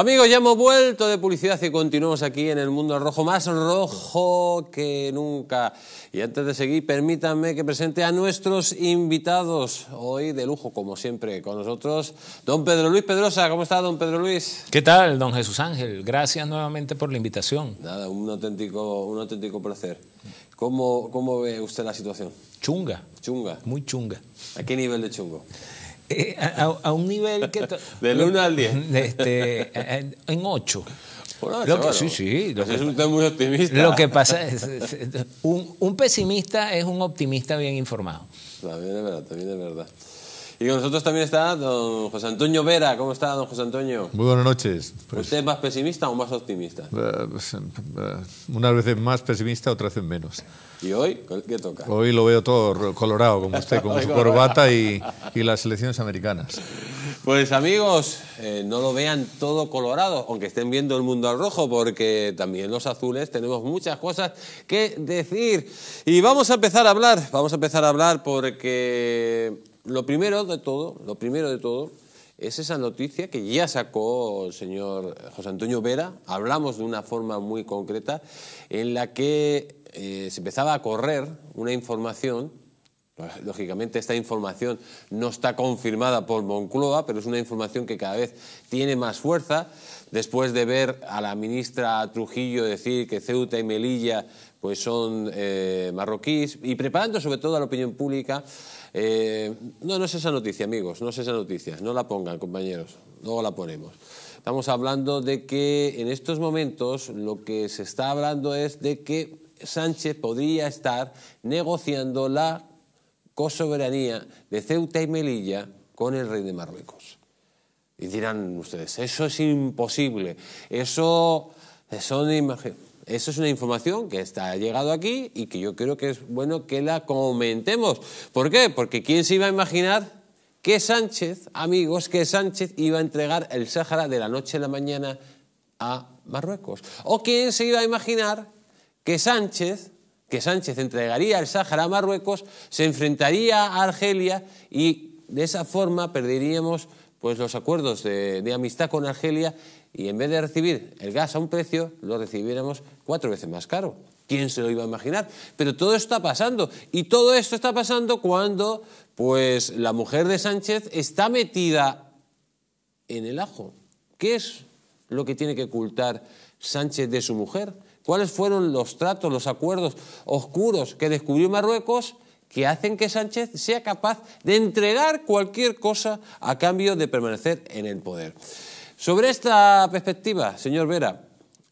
Amigos, ya hemos vuelto de publicidad y continuamos aquí en el mundo rojo, más rojo que nunca. Y antes de seguir, permítanme que presente a nuestros invitados hoy de lujo, como siempre, con nosotros, don Pedro Luis Pedrosa. ¿Cómo está, don Pedro Luis? ¿Qué tal, don Jesús Ángel? Gracias nuevamente por la invitación. Nada, un auténtico, placer. ¿Cómo, ¿Cómo ve usted la situación? Chunga. Chunga. Muy chunga. ¿A qué nivel de chungo? Eh, a, a, un nivel que... Del 1 al 10. Este, eh, en 8. Bueno, lo que, sí, sí. Lo pues que, es usted muy optimista. Lo que pasa es, un, un pesimista es un optimista bien informado. También es verdad, también es verdad. Y con nosotros también está don José Antonio Vera. ¿Cómo está, don José Antonio? Muy buenas noches. Pues, ¿Usted es más pesimista o más optimista? Eh, pues, eh, unas veces más pesimista, otras veces menos. ¿Y hoy qué toca? Hoy lo veo todo colorado, como usted, con su corbata y, las elecciones americanas. Pues amigos, eh, no lo vean todo colorado, aunque estén viendo el mundo al rojo, porque también los azules tenemos muchas cosas que decir. Y vamos a empezar a hablar, vamos a empezar a hablar porque lo primero de todo, lo primero de todo es esa noticia que ya sacó el señor José Antonio Vera, hablamos de una forma muy concreta, en la que eh, se empezaba a correr una información, lógicamente esta información no está confirmada por Moncloa, pero es una información que cada vez tiene más fuerza, después de ver a la ministra Trujillo decir que Ceuta y Melilla pues son eh, marroquíes y preparando sobre todo a la opinión pública. Eh, no, no es esa noticia, amigos, no es esa noticia, no la pongan, compañeros, luego la ponemos. Estamos hablando de que en estos momentos lo que se está hablando es de que Sánchez podría estar negociando la cosoberanía de Ceuta y Melilla con el rey de Marruecos. Y dirán ustedes, eso es imposible, eso son imágenes. Eso es una información que está llegado aquí y que yo creo que es bueno que la comentemos. ¿Por qué? Porque ¿quién se iba a imaginar que Sánchez, amigos, que Sánchez iba a entregar el Sáhara de la noche a la mañana a Marruecos? ¿O quién se iba a imaginar que Sánchez que Sánchez entregaría el Sáhara a Marruecos, se enfrentaría a Argelia y de esa forma perderíamos pues, los acuerdos de, de amistad con Argelia y en vez de recibir el gas a un precio, lo recibiéramos cuatro veces más caro. ¿Quién se lo iba a imaginar? Pero todo esto está pasando. Y todo esto está pasando cuando pues, la mujer de Sánchez está metida en el ajo. ¿Qué es lo que tiene que ocultar Sánchez de su mujer? ¿Cuáles fueron los tratos, los acuerdos oscuros que descubrió Marruecos que hacen que Sánchez sea capaz de entregar cualquier cosa a cambio de permanecer en el poder? Sobre esta perspectiva, señor Vera,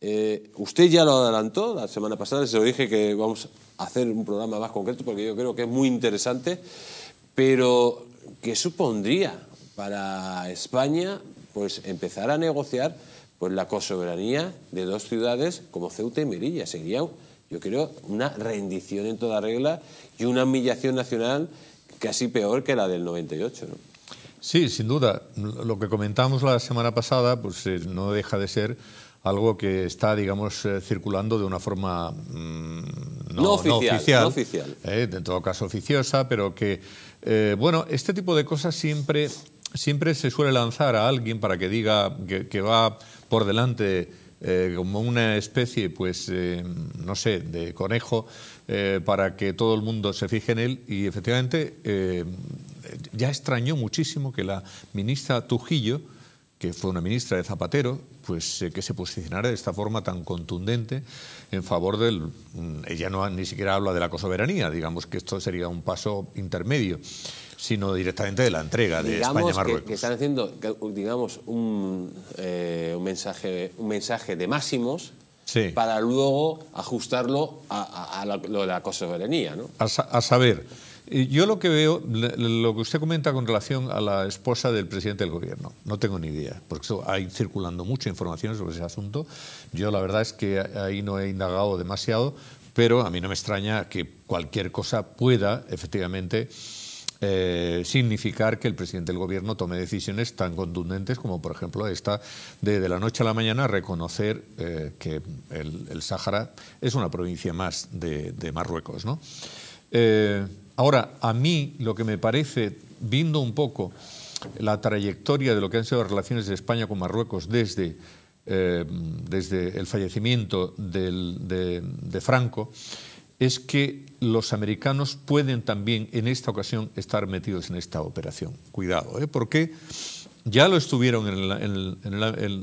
eh, usted ya lo adelantó la semana pasada, se lo dije que vamos a hacer un programa más concreto porque yo creo que es muy interesante, pero ¿qué supondría para España pues empezar a negociar pues la cosoberanía de dos ciudades como Ceuta y Melilla? Sería, yo creo, una rendición en toda regla y una humillación nacional casi peor que la del 98, ¿no? Sí, sin duda. Lo que comentamos la semana pasada pues, eh, no deja de ser algo que está, digamos, eh, circulando de una forma mm, no, oficial. Eh, en todo caso oficiosa, pero que, bueno, este tipo de cosas siempre, siempre se suele lanzar a alguien para que diga que, va por delante como una especie, pues, no sé, de conejo, para que todo el mundo se fije en él y efectivamente ya extrañó muchísimo que la ministra Tujillo, que fue una ministra de Zapatero, pues eh, que se posicionara de esta forma tan contundente en favor del... Mm, ella no ni siquiera habla de la cosoberanía, digamos que esto sería un paso intermedio, sino directamente de la entrega de España a Marruecos. Que, están haciendo, digamos, un, eh, un, mensaje, un mensaje de máximos para luego ajustarlo a, lo de la cosoberanía, ¿no? a saber eh, yo lo que veo, lo que usted comenta con relación a la esposa del presidente del gobierno, no tengo ni idea, porque hay circulando mucha información sobre ese asunto. Yo la verdad es que ahí no he indagado demasiado, pero a mí no me extraña que cualquier cosa pueda efectivamente eh, significar que el presidente del gobierno tome decisiones tan contundentes como, por ejemplo, esta de, de la noche a la mañana reconocer eh, que el, Sáhara es una provincia más de, Marruecos. ¿no? Ahora, a mí lo que me parece, viendo un poco la trayectoria de lo que han sido las relaciones de España con Marruecos desde, eh, desde el fallecimiento de, de Franco, es que los americanos pueden también en esta ocasión estar metidos en esta operación. Cuidado, ¿eh? porque ya lo estuvieron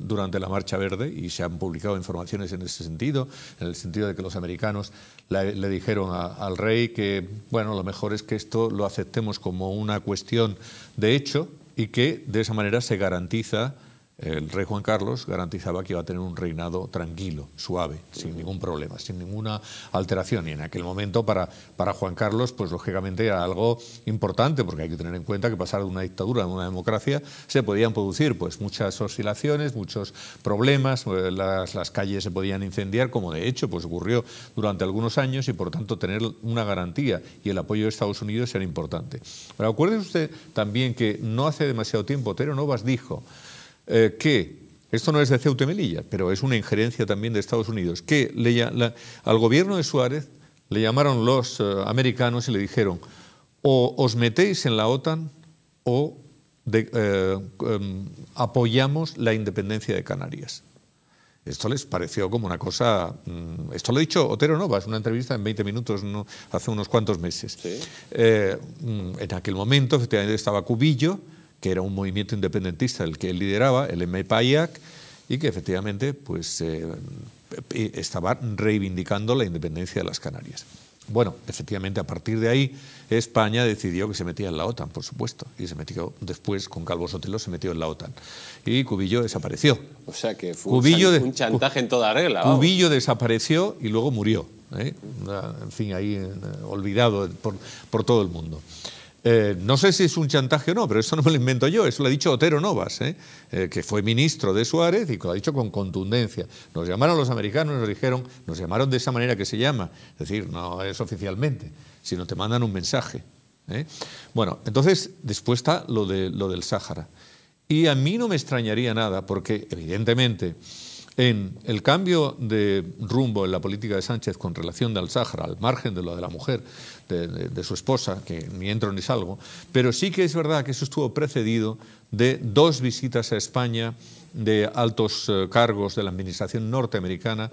durante la Marcha Verde y se han publicado informaciones en ese sentido, en el sentido de que los americanos le, dijeron al rey que, bueno, lo mejor es que esto lo aceptemos como una cuestión de hecho y que de esa manera se garantiza el rey Juan Carlos garantizaba que iba a tener un reinado tranquilo, suave, sin ningún problema, sin ninguna alteración. Y en aquel momento para, Juan Carlos, pues lógicamente era algo importante, porque hay que tener en cuenta que pasar de una dictadura a una democracia se podían producir pues, muchas oscilaciones, muchos problemas, eh, las, calles se podían incendiar, como de hecho pues, ocurrió durante algunos años, y por tanto tener una garantía y el apoyo de Estados Unidos era importante. Pero acuérdese usted también que no hace demasiado tiempo Tero Novas dijo, eh, que, esto no es de Ceuta y Melilla, pero es una injerencia también de Estados Unidos, que al gobierno de Suárez le llamaron los eh, americanos y le dijeron, o os metéis en la OTAN o eh, em, apoyamos la independencia de Canarias. Esto les pareció como una cosa... Mm, esto lo ha dicho Otero Novas, una entrevista en 20 minutos hace unos cuantos meses. Mm, en aquel momento, efectivamente, estaba Cubillo que era un movimiento independentista el que él lideraba, el MEPAYAC, y que efectivamente pues, eh, eh, estaba reivindicando la independencia de las Canarias. Bueno, efectivamente, a partir de ahí España decidió que se metía en la OTAN, por supuesto, y se metió después con Calvo Sotelo, se metió en la OTAN. Y Cubillo desapareció. O sea que fue un, chantaje en toda regla. Cubillo desapareció y luego murió. ¿eh? En fin, ahí olvidado por, por todo el mundo. Eh, no sé si es un chantaje o no, pero eso no me lo invento yo, eso lo ha dicho Otero Novas, ¿eh? Eh, que fue ministro de Suárez y lo ha dicho con contundencia. Nos llamaron los americanos y nos dijeron, nos llamaron de esa manera que se llama, es decir, no es oficialmente, sino te mandan un mensaje. Bueno, entonces después está lo, de, lo del Sáhara. Y a mí no me extrañaría nada, porque evidentemente en el cambio de rumbo en la política de Sánchez con relación al Sáhara, al margen de lo de la mujer, de, su esposa, que ni entro ni salgo, pero sí que es verdad que eso estuvo precedido de dos visitas a España de altos eh, cargos de la administración norteamericana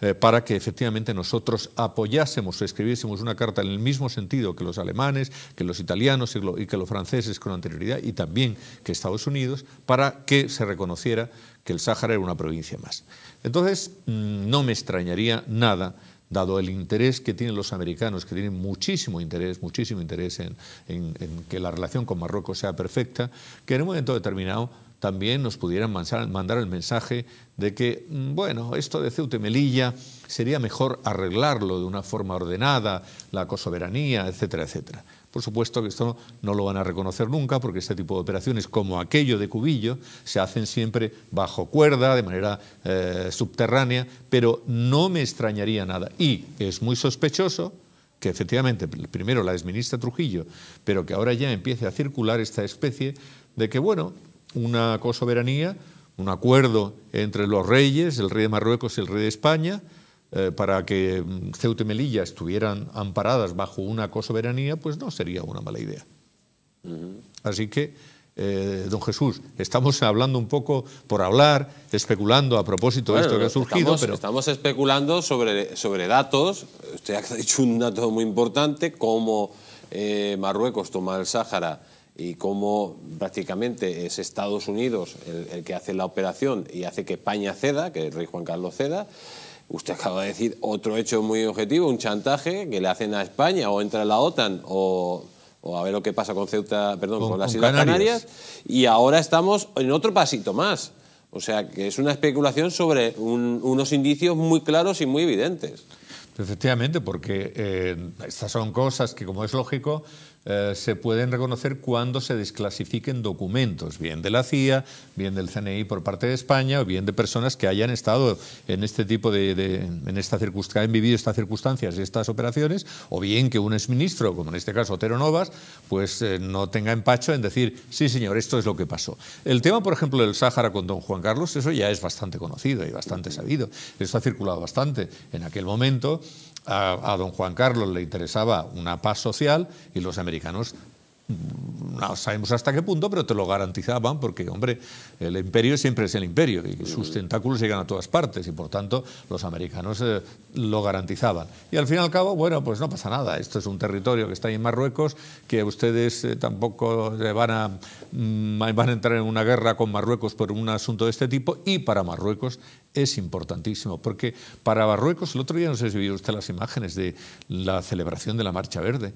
eh, para que efectivamente nosotros apoyásemos o escribiésemos una carta en el mismo sentido que los alemanes, que los italianos y, y que los franceses con anterioridad y también que Estados Unidos para que se reconociera que el Sáhara era una provincia más. Entonces, mm, no me extrañaría nada dado el interés que tienen los americanos, que tienen muchísimo interés, muchísimo interés en, que la relación con Marruecos sea perfecta, que en un momento determinado también nos pudieran mandar el mensaje de que, mm, bueno, esto de Ceuta y Melilla sería mejor arreglarlo de una forma ordenada, la cosoberanía, etcétera, etcétera. Por supuesto que esto no lo van a reconocer nunca porque este tipo de operaciones, como aquello de Cubillo, se hacen siempre bajo cuerda, de manera eh, subterránea, pero no me extrañaría nada. Y es muy sospechoso que efectivamente primero la desministra Trujillo, pero que ahora ya empiece a circular esta especie de que, bueno, una cosoberanía, un acuerdo entre los reyes, el rey de Marruecos y el rey de España, eh, para que mm, Ceuta y Melilla estuvieran amparadas bajo una cosoberanía, pues no sería una mala idea. Así que, eh, don Jesús, estamos hablando un poco por hablar, especulando a propósito de esto que ha surgido. pero... estamos especulando sobre, sobre datos. Usted ha dicho un dato muy importante, cómo eh, Marruecos toma el Sáhara y cómo prácticamente es Estados Unidos el, el, que hace la operación y hace que España ceda, que el rey Juan Carlos ceda, Usted acaba de decir otro hecho muy objetivo, un chantaje que le hacen a España o entra la OTAN o, a ver lo que pasa con Ceuta, perdón, con, las Islas Canarias. Y ahora estamos en otro pasito más. O sea, que es una especulación sobre unos indicios muy claros y muy evidentes. Efectivamente, porque eh, estas son cosas que, como es lógico, eh, se pueden reconocer cuando se desclasifiquen documentos, bien de la CIA, bien del CNI por parte de España o bien de personas que hayan estado en este tipo de, en vivido estas circunstancias y estas operaciones, o bien que un exministro, como en este caso Otero Novas, pues eh, no tenga empacho en decir, sí señor, esto es lo que pasó. El tema, por ejemplo, del Sáhara con don Juan Carlos, eso ya es bastante conocido y bastante sabido, eso ha circulado bastante. En aquel momento a, don Juan Carlos le interesaba una paz social y los americanos Mm, no sabemos hasta qué punto, pero te lo garantizaban porque, hombre, el imperio siempre es el imperio y sus mm. tentáculos llegan a todas partes y, por tanto, los americanos eh, lo garantizaban. Y al fin y al cabo, bueno, pues no pasa nada. Esto es un territorio que está ahí en Marruecos, que ustedes eh, tampoco van a, mm, van a entrar en una guerra con Marruecos por un asunto de este tipo y para Marruecos es importantísimo, porque para Marruecos, el otro día no sé si vio usted las imágenes de la celebración de la Marcha Verde,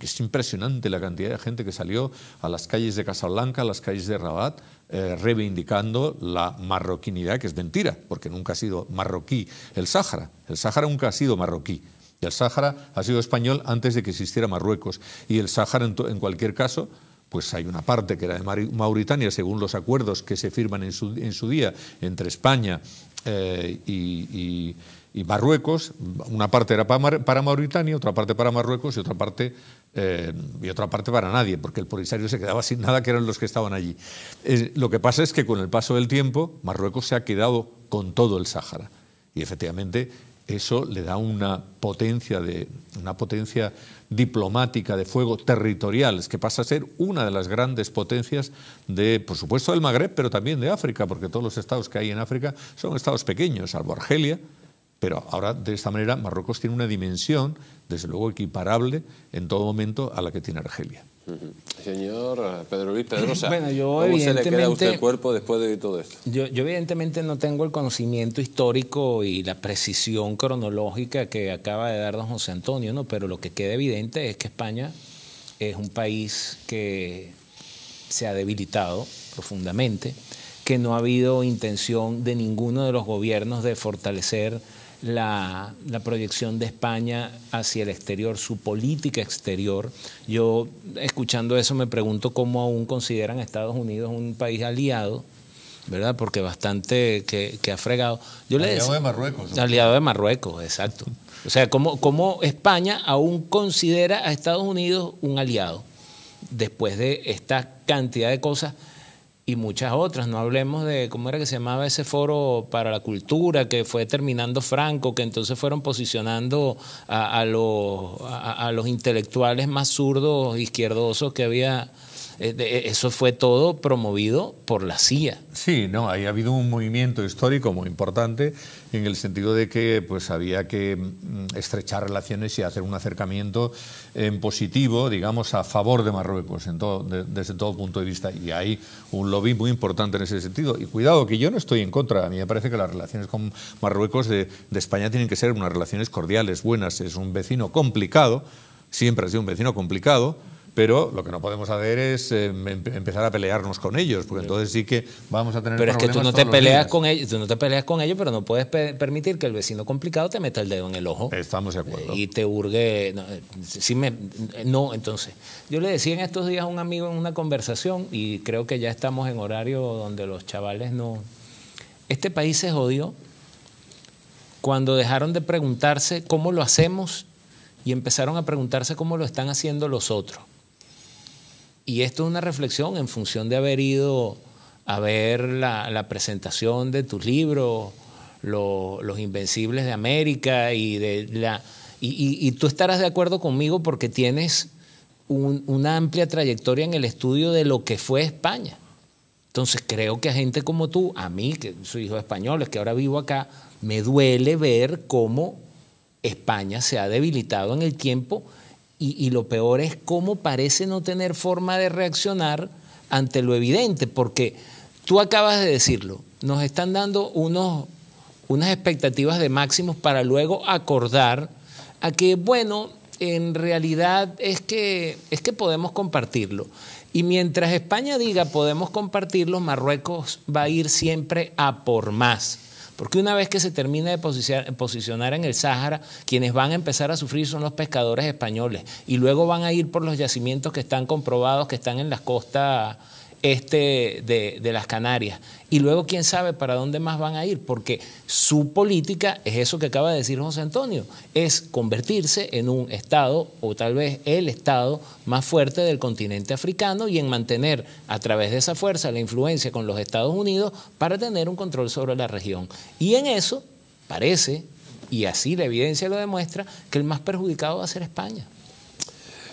es impresionante la cantidad de gente que salió a las calles de Casablanca, a las calles de Rabat, eh, reivindicando la marroquinidad, que es mentira, porque nunca ha sido marroquí el Sáhara. El Sáhara nunca ha sido marroquí. El Sáhara ha sido español antes de que existiera Marruecos. Y el Sáhara, en, cualquier caso, pues hay una parte que era de Mauritania, según los acuerdos que se firman en su, día entre España eh, y y Marruecos, una parte era para Mauritania, otra parte para Marruecos y otra parte, eh, y otra parte para nadie, porque el Polisario se quedaba sin nada, que eran los que estaban allí. Eh, lo que pasa es que con el paso del tiempo, Marruecos se ha quedado con todo el Sáhara. Y efectivamente eso le da una potencia, de, una potencia diplomática de fuego territorial, es que pasa a ser una de las grandes potencias de, por supuesto, del Magreb, pero también de África, porque todos los estados que hay en África son estados pequeños, salvo Argelia, pero ahora, de esta manera, Marruecos tiene una dimensión, desde luego, equiparable en todo momento a la que tiene Argelia. Señor eh, Pedro Luis Pedrosa, ¿cómo se le queda a usted el cuerpo después de todo esto? Yo, yo, evidentemente no tengo el conocimiento histórico y la precisión cronológica que acaba de dar don José Antonio, ¿no? pero lo que queda evidente es que España es un país que se ha debilitado profundamente, que no ha habido intención de ninguno de los gobiernos de fortalecer la, la, proyección de España hacia el exterior, su política exterior. Yo, escuchando eso, me pregunto cómo aún consideran a Estados Unidos un país aliado, ¿verdad? Porque bastante que, ha fregado. Yo aliado de Marruecos. Aliado de Marruecos, exacto. O sea, ¿cómo España aún considera a Estados Unidos un aliado después de esta cantidad de cosas? y muchas otras. No hablemos de cómo era que se llamaba ese foro para la cultura que fue terminando Franco, que entonces fueron posicionando a, los, los intelectuales más zurdos, izquierdosos que había eh, eh, eso fue todo promovido por la CIA. Sí, no, ahí ha habido un movimiento histórico muy importante en el sentido de que pues había que mm, estrechar relaciones y hacer un acercamiento en positivo, digamos, a favor de Marruecos desde todo punto de vista. Y hay un lobby muy importante en ese sentido. Y cuidado, que yo no estoy en contra. A mí me parece que las relaciones con Marruecos de España tienen que ser unas relaciones cordiales, buenas. Es un vecino complicado, siempre ha sido un vecino complicado pero lo que no podemos hacer es eh, em-, em-, empezar a pelearnos con ellos, porque entonces sí que vamos a tener Pero es que tú no te peleas con ellos, tú no te peleas con ellos, pero no puedes permitir que el vecino complicado te meta el dedo en el ojo. Estamos de acuerdo. y te hurgue eh, no, entonces. Yo le decía en estos días a un amigo en una conversación y creo que ya estamos en horario donde los chavales no este país se jodió cuando dejaron de preguntarse cómo lo hacemos y empezaron a preguntarse cómo lo están haciendo los otros. Y esto es una reflexión en función de haber ido a ver la, presentación de tus libros, Los Invencibles de América y de la... Y, tú estarás de acuerdo conmigo porque tienes una amplia trayectoria en el estudio de lo que fue España. Entonces creo que a gente como tú, a mí, que soy hijo de españoles, que ahora vivo acá, me duele ver cómo España se ha debilitado en el tiempo y, lo peor es cómo parece no tener forma de reaccionar ante lo evidente, porque tú acabas de decirlo, nos están dando unos, unas expectativas de máximos para luego acordar a que, bueno, en realidad es que, es que podemos compartirlo. Y mientras España diga podemos compartirlo, Marruecos va a ir siempre a por más. Porque una vez que se termina de posicionar en el Sáhara, quienes van a empezar a sufrir son los pescadores españoles y luego van a ir por los yacimientos que están comprobados, que están en las costas este, de, de, las Canarias. Y luego, quién sabe para dónde más van a ir, porque su política es eso que acaba de decir José Antonio, es convertirse en un Estado o tal vez el Estado más fuerte del continente africano y en mantener a través de esa fuerza la influencia con los Estados Unidos para tener un control sobre la región. Y en eso parece, y así la evidencia lo demuestra, que el más perjudicado va a ser España.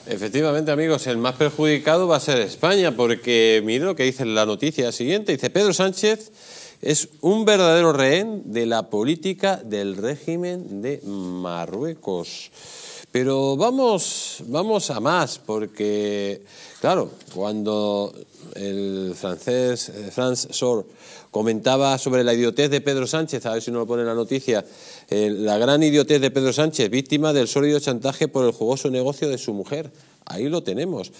Efectivamente, amigos, el más perjudicado va a ser España, porque miro que dice la noticia siguiente. Dice, Pedro Sánchez es un verdadero rehén de la política del régimen de Marruecos. Pero vamos, vamos a más, porque, claro, cuando el francés eh, Franz Sor, comentaba sobre la idiotez de Pedro Sánchez, a ver si no lo pone en la noticia, eh, la gran idiotez de Pedro Sánchez, víctima del sólido chantaje por el jugoso negocio de su mujer. Ahí lo tenemos.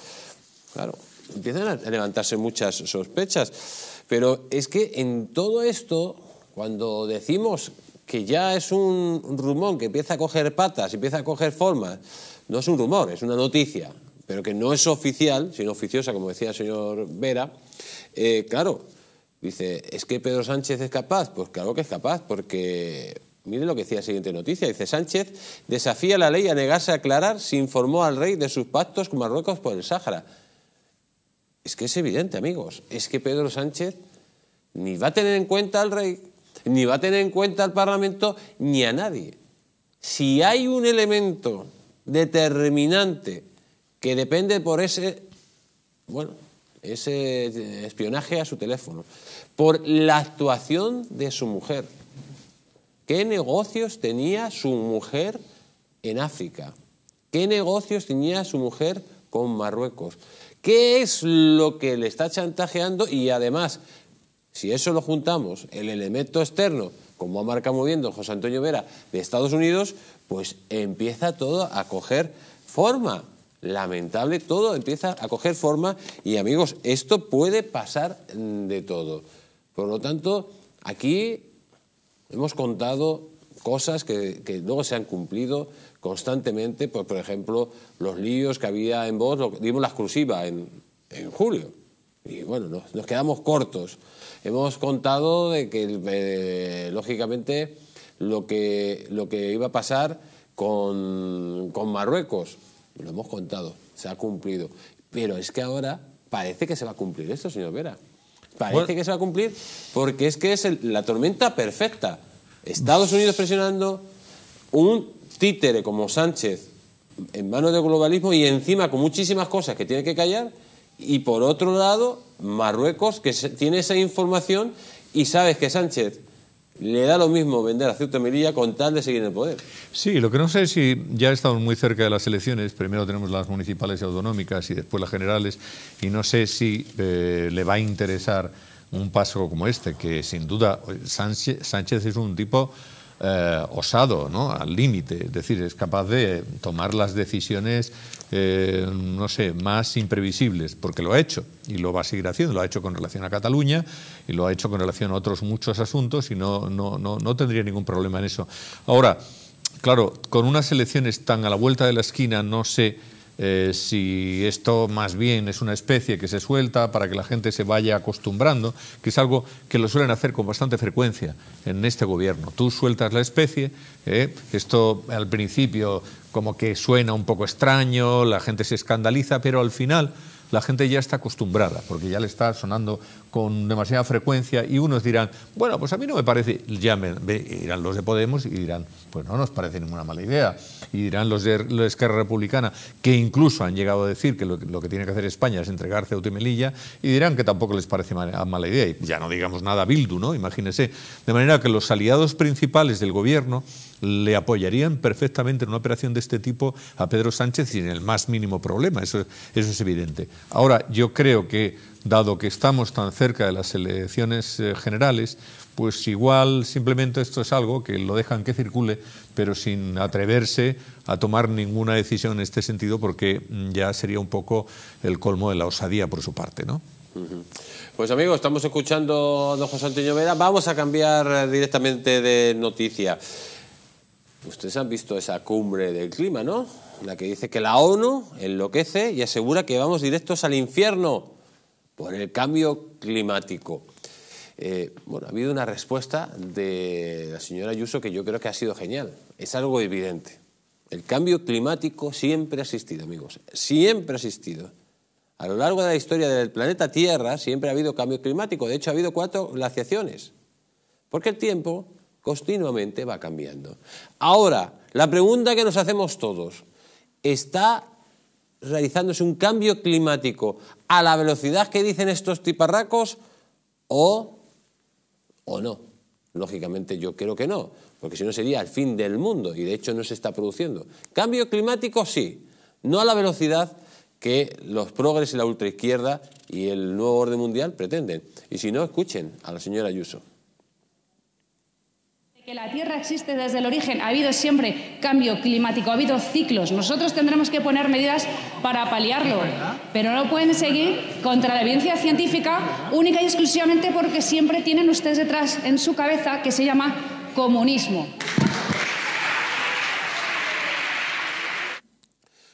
Claro, empiezan a levantarse muchas sospechas, pero es que en todo esto, cuando decimos que ya es un rumor que empieza a coger patas, empieza a coger formas, no es un rumor, es una noticia pero que no es oficial, sino oficiosa, como decía el señor Vera, eh, claro, dice, ¿es que Pedro Sánchez es capaz? Pues claro que es capaz, porque Mire lo que decía la siguiente noticia. Dice Sánchez desafía la ley a negarse a aclarar si informó al rey de sus pactos con Marruecos por el Sáhara. Es que es evidente, amigos. Es que Pedro Sánchez ni va a tener en cuenta al rey, ni va a tener en cuenta al Parlamento, ni a nadie. Si hay un elemento determinante que depende por ese, bueno, ese espionaje a su teléfono, por la actuación de su mujer. ¿Qué negocios tenía su mujer en África? ¿Qué negocios tenía su mujer con Marruecos? ¿Qué es lo que le está chantajeando? Y además, si eso lo juntamos, el elemento externo, como ha marcado muy José Antonio Vera, de Estados Unidos, pues empieza todo a coger forma lamentable, todo empieza a coger forma y amigos, esto puede pasar de todo. Por lo tanto, aquí hemos contado cosas que, que luego se han cumplido constantemente, pues, por ejemplo, los líos que había en voz, dimos la exclusiva en, en julio. Y bueno, nos, quedamos cortos. Hemos contado de que, eh, lógicamente, lo que, lo que iba a pasar con Marruecos lo hemos contado, se ha cumplido. Pero es que ahora parece que se va a cumplir esto, señor Vera. Parece que se va a cumplir porque es que es la tormenta perfecta. Estados Unidos presionando, un títere como Sánchez en manos del globalismo y encima con muchísimas cosas que tiene que callar. Y por otro lado, Marruecos, que tiene esa información y sabes que Sánchez le da lo mismo vender a Ceuta Melilla con tal de seguir en el poder. Sí, lo que no sé es si ya estamos muy cerca de las elecciones, primero tenemos las municipales y autonómicas y después las generales, y no sé si eh, le va a interesar un paso como este, que sin duda eh, Sánchez es un tipo eh, osado, ¿no? al límite, es decir, es capaz de tomar las decisiones, eh, no sé, más imprevisibles, porque lo ha hecho y lo va a seguir haciendo, lo ha hecho con relación a Cataluña y lo ha hecho con relación a otros muchos asuntos y no, no, no tendría ningún problema en eso. Ahora, claro, con unas elecciones tan a la vuelta de la esquina, no sé eh, si esto más bien es una especie que se suelta para que la gente se vaya acostumbrando, que es algo que lo suelen hacer con bastante frecuencia en este gobierno. Tú sueltas la especie, eh, esto al principio como que suena un poco extraño, la gente se escandaliza, pero al final la gente ya está acostumbrada, porque ya le está sonando con demasiada frecuencia y unos dirán, bueno, pues a mí no me parece, ya irán los de Podemos y dirán, pues no nos parece ninguna mala idea. Y dirán los de la Esquerra Republicana, que incluso han llegado a decir que lo, que tiene que hacer España es entregar Ceuta y Melilla, y dirán que tampoco les parece mala, idea. Y ya no digamos nada Bildu, ¿no? Imagínense. De manera que los aliados principales del gobierno le apoyarían perfectamente en una operación de este tipo a Pedro Sánchez sin el más mínimo problema, eso, es evidente. Ahora, yo creo que, dado que estamos tan cerca de las elecciones eh, generales, pues igual simplemente esto es algo que lo dejan que circule, pero sin atreverse a tomar ninguna decisión en este sentido, porque mm, ya sería un poco el colmo de la osadía por su parte, ¿no? Pues amigos, estamos escuchando a don José Antonio Vera. Vamos a cambiar eh, directamente de noticia. Ustedes han visto esa cumbre del clima, ¿no? La que dice que la ONU enloquece y asegura que vamos directos al infierno por el cambio climático. Eh, bueno, ha habido una respuesta de la señora Ayuso que yo creo que ha sido genial. Es algo evidente. El cambio climático siempre ha existido, amigos. Siempre ha existido. A lo largo de la historia del planeta Tierra siempre ha habido cambio climático. De hecho, ha habido cuatro glaciaciones. Porque el tiempo continuamente va cambiando. Ahora, la pregunta que nos hacemos todos, ¿está realizándose un cambio climático a la velocidad que dicen estos tiparracos o, o no? Lógicamente yo creo que no, porque si no sería el fin del mundo y de hecho no se está produciendo. Cambio climático sí, no a la velocidad que los progres y la ultraizquierda y el nuevo orden mundial pretenden. Y si no, escuchen a la señora Ayuso. Que la Tierra existe desde el origen, ha habido siempre cambio climático, ha habido ciclos. Nosotros tendremos que poner medidas para paliarlo, pero no pueden seguir contra la evidencia científica única y exclusivamente porque siempre tienen ustedes detrás en su cabeza que se llama comunismo.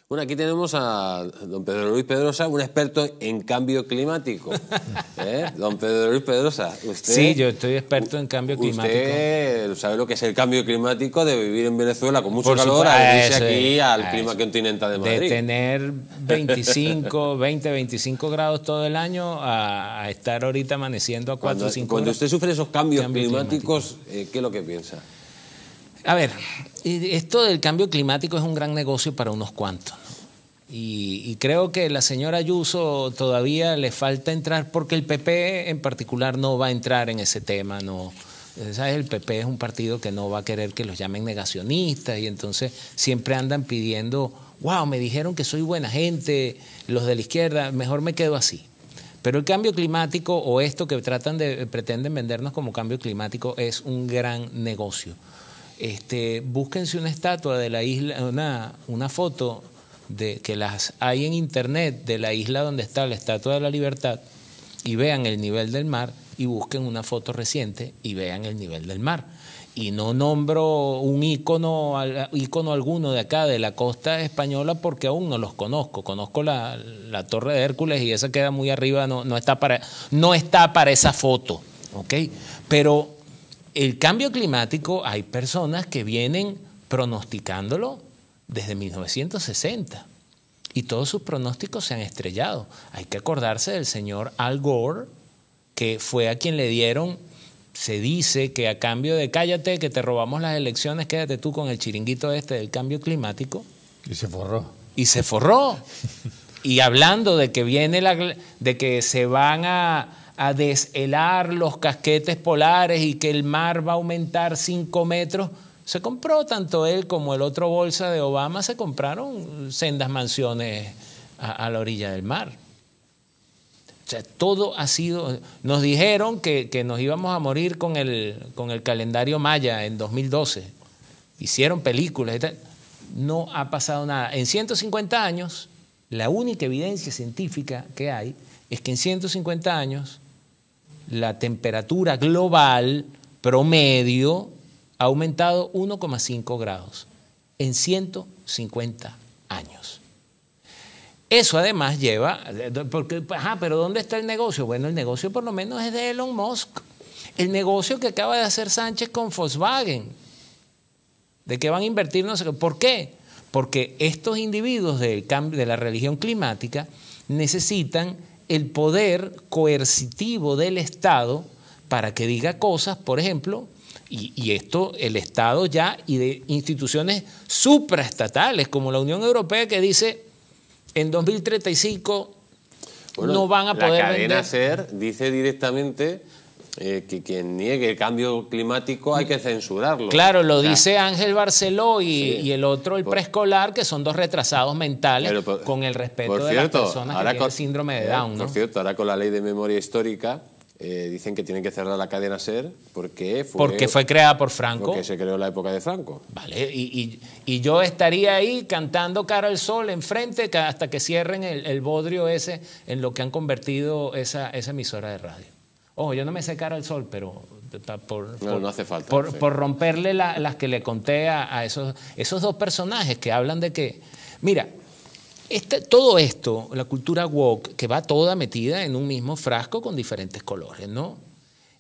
Bueno, aquí tenemos a don Pedro Luis Pedrosa, un experto en cambio climático. ¿Eh? Don Pedro Luis Pedrosa, usted... Sí, yo estoy experto en cambio climático. Usted sabe lo que es el cambio climático de vivir en Venezuela con mucho calor a aquí al clima continental de Madrid. De tener 25, 20, 25 grados todo el año a, estar ahorita amaneciendo a 4 o 5 Cuando usted sufre esos cambios climáticos, eh, ¿qué es lo que piensa? A ver, esto del cambio climático es un gran negocio para unos cuantos. Y, creo que la señora Ayuso todavía le falta entrar porque el PP en particular no va a entrar en ese tema, no. El PP es un partido que no va a querer que los llamen negacionistas y entonces siempre andan pidiendo, wow, me dijeron que soy buena gente, los de la izquierda, mejor me quedo así. Pero el cambio climático o esto que tratan de pretenden vendernos como cambio climático es un gran negocio. Este, búsquense una estatua de la isla, una, una foto de, que las hay en internet de la isla donde está la Estatua de la Libertad y vean el nivel del mar y busquen una foto reciente y vean el nivel del mar. Y no nombro un ícono, ícono alguno de acá, de la costa española, porque aún no los conozco. Conozco la, Torre de Hércules y esa queda muy arriba, no, no, está, para, no está para esa foto. Pero el cambio climático hay personas que vienen pronosticándolo desde 1960 y todos sus pronósticos se han estrellado. Hay que acordarse del señor Al Gore, que fue a quien le dieron, se dice que a cambio de cállate, que te robamos las elecciones, quédate tú con el chiringuito este del cambio climático. Y se forró. Y se forró. y hablando de que viene la, de que se van a a deshelar los casquetes polares y que el mar va a aumentar 5 metros, se compró tanto él como el otro bolsa de Obama, se compraron sendas mansiones a, la orilla del mar. O sea, todo ha sido. Nos dijeron que, nos íbamos a morir con el, con el calendario maya en 2012. Hicieron películas No ha pasado nada. En 150 años, la única evidencia científica que hay es que en 150 años la temperatura global promedio ha aumentado 1,5 grados en 150 años. Eso además lleva, porque, ajá, pero ¿dónde está el negocio? Bueno, el negocio por lo menos es de Elon Musk. El negocio que acaba de hacer Sánchez con Volkswagen, de qué van a invertir no ¿Por qué? Porque estos individuos del cambio, de la religión climática necesitan el poder coercitivo del Estado para que diga cosas, por ejemplo, y, esto el Estado ya y de instituciones supraestatales como la Unión Europea que dice en 2035 no van a poder hacer, dice directamente eh, que quien niegue el cambio climático hay que censurarlo. Claro, lo dice Ángel Barceló y, el otro, el preescolar, que son dos retrasados mentales con el respeto de las personas que con, síndrome de Down. ¿no? Por cierto, ahora con la ley de memoria histórica eh, dicen que tienen que cerrar la cadena SER porque fue, porque fue creada por Franco. Porque se creó en la época de Franco. Vale, y, yo estaría ahí cantando cara al sol enfrente hasta que cierren el, bodrio ese en lo que han convertido esa emisora de radio. Oh, yo no me sé el sol, pero por, hace falta, por, romperle las que le conté a, esos, esos dos personajes que hablan de que, mira, este, todo esto, la cultura woke, que va toda metida en un mismo frasco con diferentes colores, ¿no?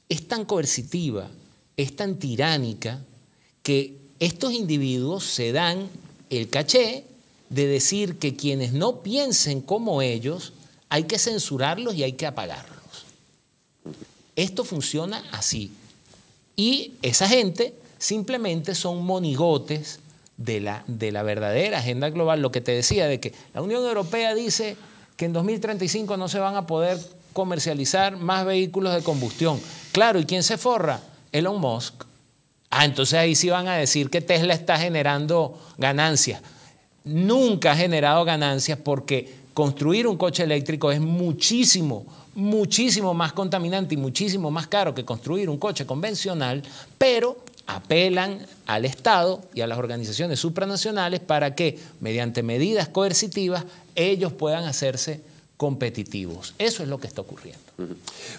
Es tan coercitiva, es tan tiránica, que estos individuos se dan el caché de decir que quienes no piensen como ellos, hay que censurarlos y hay que apagarlos. Esto funciona así. Y esa gente simplemente son monigotes de la, de la verdadera agenda global. Lo que te decía de que la Unión Europea dice que en 2035 no se van a poder comercializar más vehículos de combustión. Claro, ¿y quién se forra? Elon Musk. Ah, entonces ahí sí van a decir que Tesla está generando ganancias. Nunca ha generado ganancias porque construir un coche eléctrico es muchísimo muchísimo más contaminante y muchísimo más caro que construir un coche convencional, pero apelan al Estado y a las organizaciones supranacionales para que, mediante medidas coercitivas, ellos puedan hacerse competitivos. Eso es lo que está ocurriendo.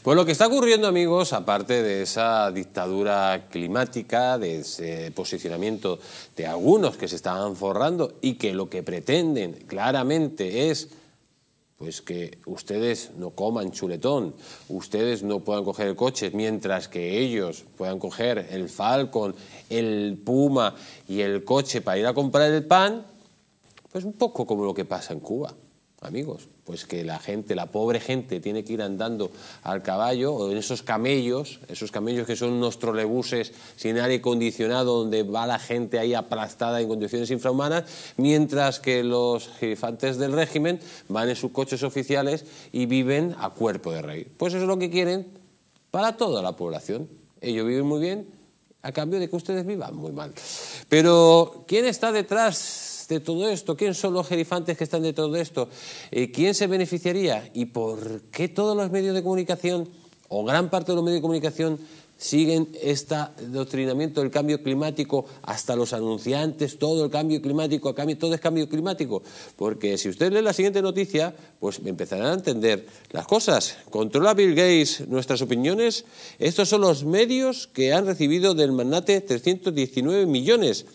Pues lo que está ocurriendo, amigos, aparte de esa dictadura climática, de ese posicionamiento de algunos que se están forrando y que lo que pretenden claramente es pues que ustedes no coman chuletón, ustedes no puedan coger el coche, mientras que ellos puedan coger el Falcon, el Puma y el coche para ir a comprar el pan, pues un poco como lo que pasa en Cuba, amigos pues que la gente, la pobre gente, tiene que ir andando al caballo o en esos camellos, esos camellos que son unos trolebuses sin aire acondicionado donde va la gente ahí aplastada en condiciones infrahumanas, mientras que los jerifantes del régimen van en sus coches oficiales y viven a cuerpo de rey. Pues eso es lo que quieren para toda la población. Ellos viven muy bien a cambio de que ustedes vivan muy mal. Pero ¿quién está detrás de todo esto? ¿Quién son los jerifantes que están de todo esto? Eh, ¿Quién se beneficiaría? ¿Y por qué todos los medios de comunicación, o gran parte de los medios de comunicación, siguen este adoctrinamiento del cambio climático, hasta los anunciantes, todo el cambio climático, todo es cambio climático. Porque si usted lee la siguiente noticia, pues empezarán a entender las cosas. ¿Controla Bill Gates nuestras opiniones? Estos son los medios que han recibido del magnate 319 millones.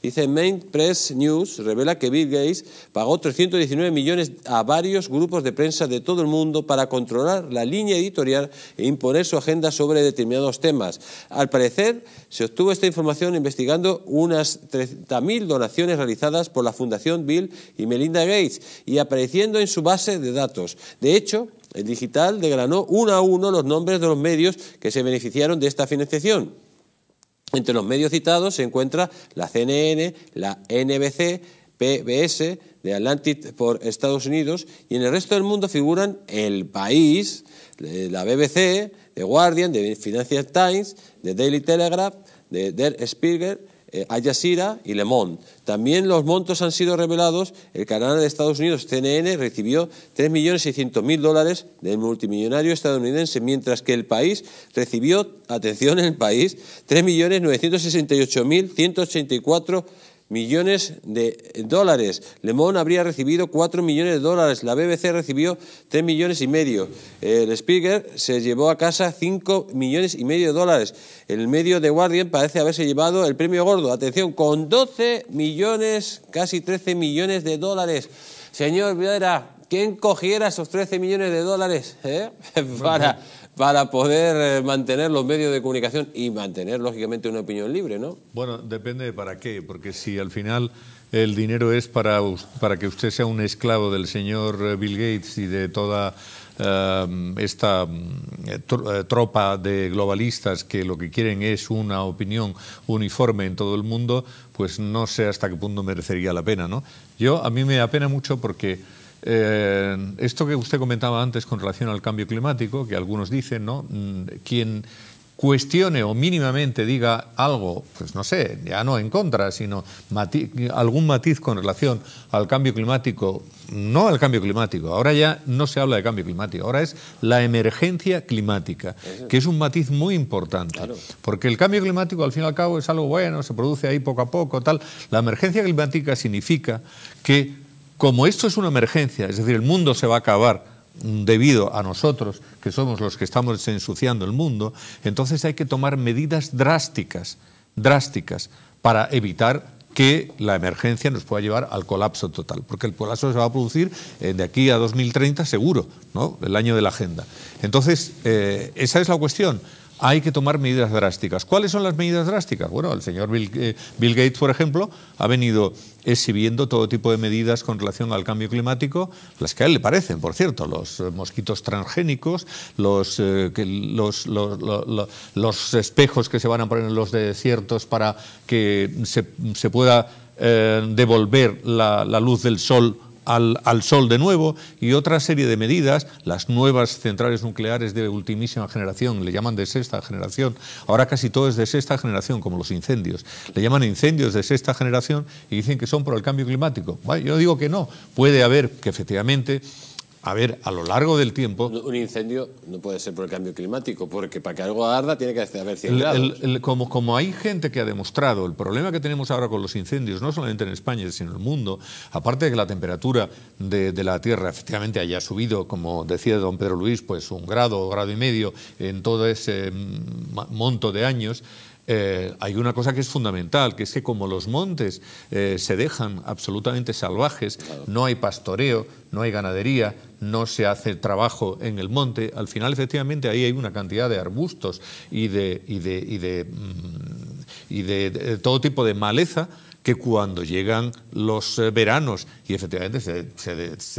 Dice Main Press News revela que Bill Gates pagó 319 millones a varios grupos de prensa de todo el mundo para controlar la línea editorial e imponer su agenda sobre determinados temas. Al parecer, se obtuvo esta información investigando unas 30.000 donaciones realizadas por la Fundación Bill y Melinda Gates y apareciendo en su base de datos. De hecho, el digital degranó uno a uno los nombres de los medios que se beneficiaron de esta financiación. Entre los medios citados se encuentra la CNN, la NBC, PBS, The Atlantic por Estados Unidos, y en el resto del mundo figuran El País, eh, la BBC, The Guardian, The Financial Times, The Daily Telegraph, The Der Spiegel, eh, Ayasira y Le También los montos han sido revelados. El canal de Estados Unidos, CNN, recibió 3.600.000 dólares del multimillonario estadounidense, mientras que el país recibió, atención, el país, 3.968.184 dólares millones de dólares. Le habría recibido 4 millones de dólares. La BBC recibió 3 millones y medio. El Speaker se llevó a casa 5 millones y medio de dólares. El medio de Guardian parece haberse llevado el premio gordo. Atención, con 12 millones, casi 13 millones de dólares. Señor Viera, ¿quién cogiera esos 13 millones de dólares eh? para para poder eh, mantener los medios de comunicación y mantener, lógicamente, una opinión libre, ¿no? Bueno, depende de para qué, porque si al final el dinero es para, para que usted sea un esclavo del señor eh, Bill Gates y de toda eh, esta mm, tropa de globalistas que lo que quieren es una opinión uniforme en todo el mundo, pues no sé hasta qué punto merecería la pena, ¿no? Yo a mí me apena mucho porque eh, esto que usted comentaba antes con relación al cambio climático, que algunos dicen, ¿no? Mm, quien cuestione o mínimamente diga algo, pues no sé, ya no en contra, sino algún matiz con relación al cambio climático, no al cambio climático, ahora ya no se habla de cambio climático, ahora es la emergencia climática, que es un matiz muy importante, porque el cambio climático al fin y al cabo es algo bueno, se produce ahí poco a poco, tal, la emergencia climática significa que como esto es una emergencia, es decir, el mundo se va a acabar debido a nosotros, que somos los que estamos ensuciando el mundo, entonces hay que tomar medidas drásticas, drásticas, para evitar que la emergencia nos pueda llevar al colapso total, porque el colapso se va a producir eh, de aquí a 2030 seguro, ¿no? el año de la agenda. Entonces, eh, esa es la cuestión hay que tomar medidas drásticas. ¿Cuáles son las medidas drásticas? Bueno, el señor eh, Bill, Gates, por ejemplo, ha venido exhibiendo todo tipo de medidas con relación al cambio climático, las que a él le parecen, por cierto, los eh, mosquitos transgénicos, los, eh, los, los, espejos que se van a poner en los desiertos para que se, pueda devolver la, la luz del sol al, sol de nuevo y otra serie de medidas, las nuevas centrales nucleares de ultimísima generación, le llaman de sexta generación, ahora casi todo es de sexta generación, como los incendios, le llaman incendios de sexta generación y dicen que son por el cambio climático. yo digo que no, puede haber que efectivamente a ver, a lo largo del tiempo... Un incendio no puede ser por el cambio climático, porque para que algo arda tiene que haber 100 grados. como, hay gente que ha demostrado, el problema que tenemos ahora con los incendios, no solamente en España, sino en el mundo, aparte de que la temperatura de, la Tierra efectivamente haya subido, como decía don Pedro Luis, pues un grado, o grado y medio en todo ese mm, monto de años, eh, hay una cosa que es fundamental, que es que como los montes eh, se dejan absolutamente salvajes, no hay pastoreo, no hay ganadería, no se hace trabajo en el monte, al final efectivamente ahí hay una cantidad de arbustos y de, mm, todo tipo de maleza que cuando llegan los eh, veranos y efectivamente se, se,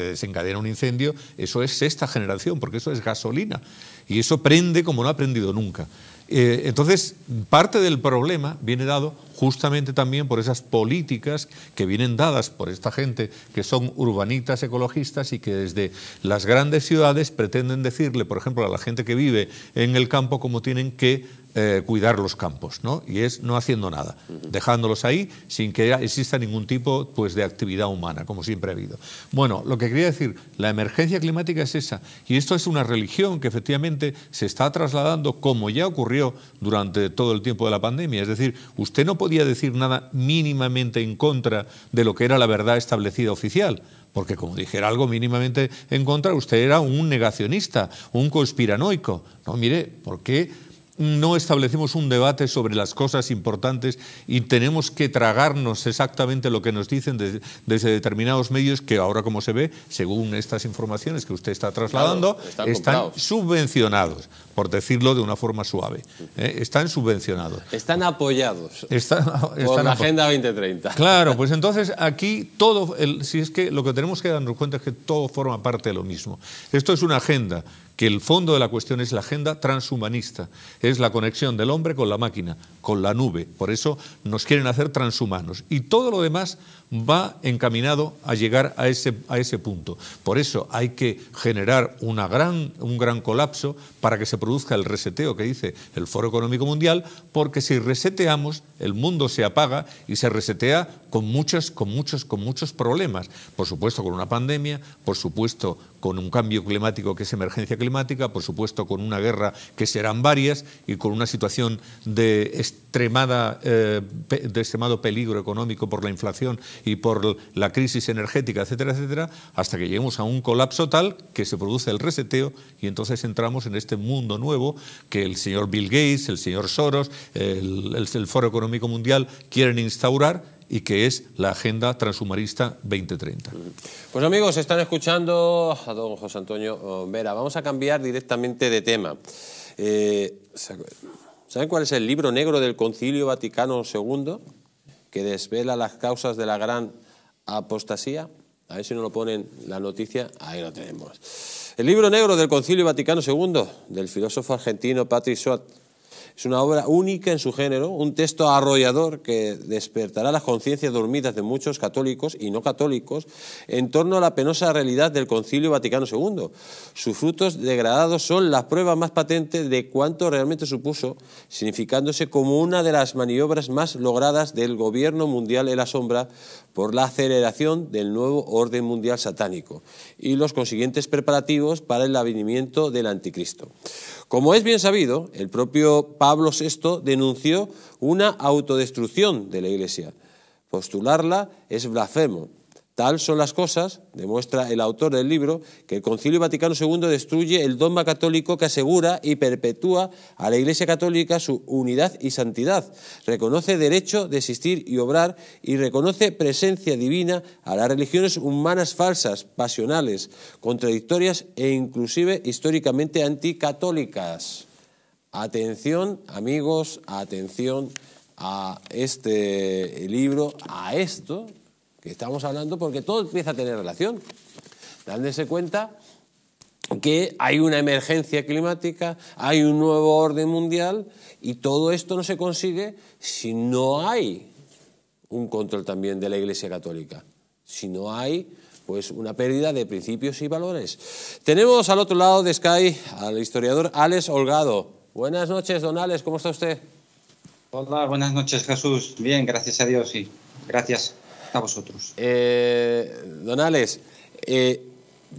desencadena un incendio, eso es sexta generación, porque eso es gasolina. Y eso prende como no ha prendido nunca. Eh, entonces, parte del problema viene dado justamente también por esas políticas que vienen dadas por esta gente que son urbanitas ecologistas y que desde las grandes ciudades pretenden decirle, por ejemplo, a la gente que vive en el campo cómo tienen que eh, cuidar los campos, ¿no? Y es no haciendo nada, dejándolos ahí sin que exista ningún tipo pues, de actividad humana, como siempre ha habido. Bueno, lo que quería decir, la emergencia climática es esa, y esto es una religión que efectivamente se está trasladando, como ya ocurrió durante todo el tiempo de la pandemia. Es decir, usted no podía decir nada mínimamente en contra de lo que era la verdad establecida oficial porque como dijera algo mínimamente en contra, usted era un negacionista, un conspiranoico. No, mire, ¿por qué no establecemos un debate sobre las cosas importantes y tenemos que tragarnos exactamente lo que nos dicen desde determinados medios que ahora, como se ve, según estas informaciones que usted está trasladando, están, subvencionados, por decirlo de una forma suave. ¿eh? Están subvencionados. Están apoyados están, ah, la Agenda 2030. Claro, pues entonces aquí todo, si es que lo que tenemos que darnos cuenta es que todo forma parte de lo mismo. Esto es una agenda que el fondo de la cuestión es la agenda transhumanista, es la conexión del hombre con la máquina, con la nube. Por eso nos quieren hacer transhumanos. Y todo lo demás va encaminado a llegar a ese, a ese punto. Por eso hay que generar una gran, un gran colapso para que se produzca el reseteo que dice el Foro Económico Mundial, porque si reseteamos, el mundo se apaga y se resetea con muchos, con muchos, con muchos problemas. Por supuesto, con una pandemia, por supuesto, con un cambio climático que es emergencia climática, por supuesto, con una guerra que serán varias y con una situación de extremada, eh, de extremado peligro económico por la inflación y por la crisis energética, etcétera, etcétera, hasta que lleguemos a un colapso tal que se produce el reseteo y entonces entramos en este mundo nuevo que el señor Bill Gates, el señor Soros, el, Foro Económico Mundial quieren instaurar y que es la Agenda Transhumanista 2030. Pues amigos, están escuchando a don José Antonio Vera. Vamos a cambiar directamente de tema. Eh, ¿Saben cuál es el libro negro del Concilio Vaticano II que desvela las causas de la gran apostasía? A ver si no lo ponen la noticia. Ahí lo tenemos. El libro negro del Concilio Vaticano II del filósofo argentino Patrick Schwartz es una obra única en su género, un texto arrollador que despertará las conciencias dormidas de muchos católicos y no católicos en torno a la penosa realidad del Concilio Vaticano II. Sus frutos degradados son las pruebas más patentes de cuánto realmente supuso, significándose como una de las maniobras más logradas del gobierno mundial en la sombra por la aceleración del nuevo orden mundial satánico y los consiguientes preparativos para el avenimiento del anticristo. Como es bien sabido, el propio Pablo VI denunció una autodestrucción de la Iglesia. Postularla es blasfemo Tal son las cosas, demuestra el autor del libro, que el Concilio Vaticano II destruye el dogma católico que asegura y perpetúa a la Iglesia Católica su unidad y santidad, reconoce derecho de existir y obrar y reconoce presencia divina a las religiones humanas falsas, pasionales, contradictorias e inclusive históricamente anticatólicas. Atención, amigos, atención a este libro, a esto que estamos hablando porque todo empieza a tener relación. Dándose cuenta que hay una emergencia climática, hay un nuevo orden mundial y todo esto no se consigue si no hay un control también de la Iglesia Católica, si no hay pues una pérdida de principios y valores. Tenemos al otro lado de Sky al historiador Alex Holgado. Buenas noches, don Alex, ¿cómo está usted? Hola, buenas noches, Jesús. Bien, gracias a Dios y gracias a vosotros. Eh, donales eh,